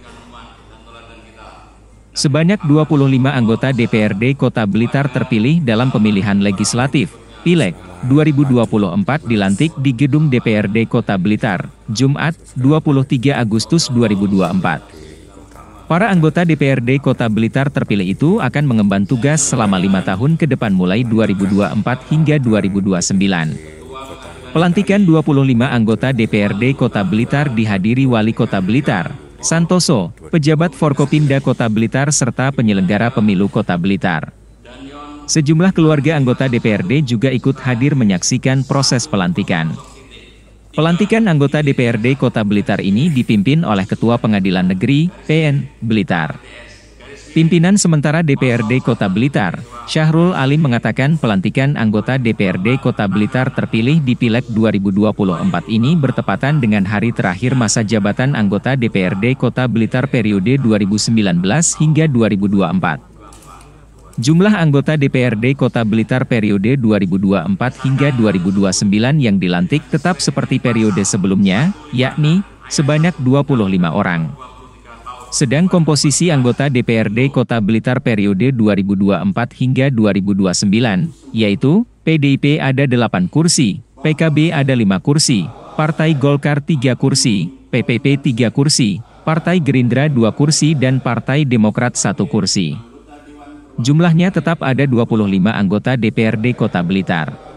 Nah, Sebanyak 25 anggota DPRD Kota Blitar terpilih dalam pemilihan legislatif, Pileg, 2024 dilantik di Gedung DPRD Kota Blitar, Jumat, 23 Agustus 2024. Para anggota DPRD Kota Blitar terpilih itu akan mengemban tugas selama lima tahun ke depan mulai 2024 hingga 2029. Pelantikan 25 anggota DPRD Kota Blitar dihadiri Wali Kota Blitar, Santoso, pejabat Forkopimda Kota Blitar serta penyelenggara pemilu Kota Blitar. Sejumlah keluarga anggota DPRD juga ikut hadir menyaksikan proses pelantikan. Pelantikan anggota DPRD Kota Blitar ini dipimpin oleh Ketua Pengadilan Negeri, PN, Blitar. Pimpinan sementara DPRD Kota Blitar, Syahrul Alim mengatakan pelantikan anggota DPRD Kota Blitar terpilih di Pileg 2024 ini bertepatan dengan hari terakhir masa jabatan anggota DPRD Kota Blitar periode 2019 hingga 2024. Jumlah anggota DPRD Kota Blitar periode 2024 hingga 2029 yang dilantik tetap seperti periode sebelumnya, yakni sebanyak 25 orang. Sedang komposisi anggota DPRD Kota Blitar periode 2024 hingga 2029, yaitu PDIP ada 8 kursi, PKB ada 5 kursi, Partai Golkar 3 kursi, PPP 3 kursi, Partai Gerindra 2 kursi dan Partai Demokrat 1 kursi. Jumlahnya tetap ada 25 anggota DPRD Kota Blitar.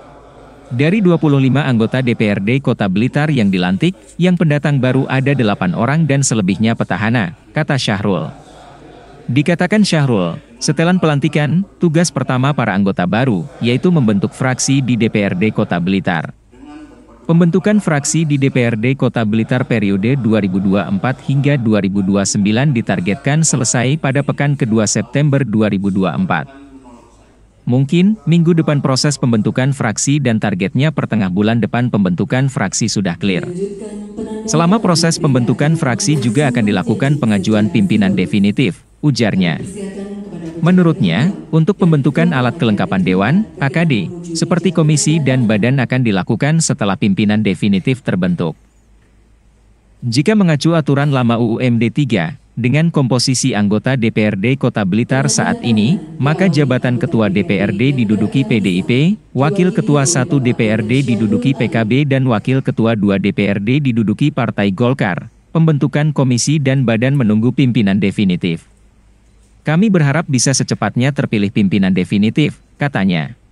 Dari 25 anggota DPRD Kota Blitar yang dilantik, yang pendatang baru ada 8 orang dan selebihnya petahana, kata Syahrul. Dikatakan Syahrul, setelan pelantikan, tugas pertama para anggota baru, yaitu membentuk fraksi di DPRD Kota Blitar. Pembentukan fraksi di DPRD Kota Blitar periode 2024 hingga 2029 ditargetkan selesai pada pekan kedua September 2024. Mungkin, minggu depan proses pembentukan fraksi dan targetnya pertengah bulan depan pembentukan fraksi sudah clear. Selama proses pembentukan fraksi juga akan dilakukan pengajuan pimpinan definitif, ujarnya. Menurutnya, untuk pembentukan alat kelengkapan dewan, AKD, seperti komisi dan badan akan dilakukan setelah pimpinan definitif terbentuk. Jika mengacu aturan lama UUMD 3, dengan komposisi anggota DPRD Kota Blitar saat ini, maka jabatan Ketua DPRD diduduki PDIP, Wakil Ketua 1 DPRD diduduki PKB dan Wakil Ketua 2 DPRD diduduki Partai Golkar. Pembentukan komisi dan badan menunggu pimpinan definitif. Kami berharap bisa secepatnya terpilih pimpinan definitif, katanya.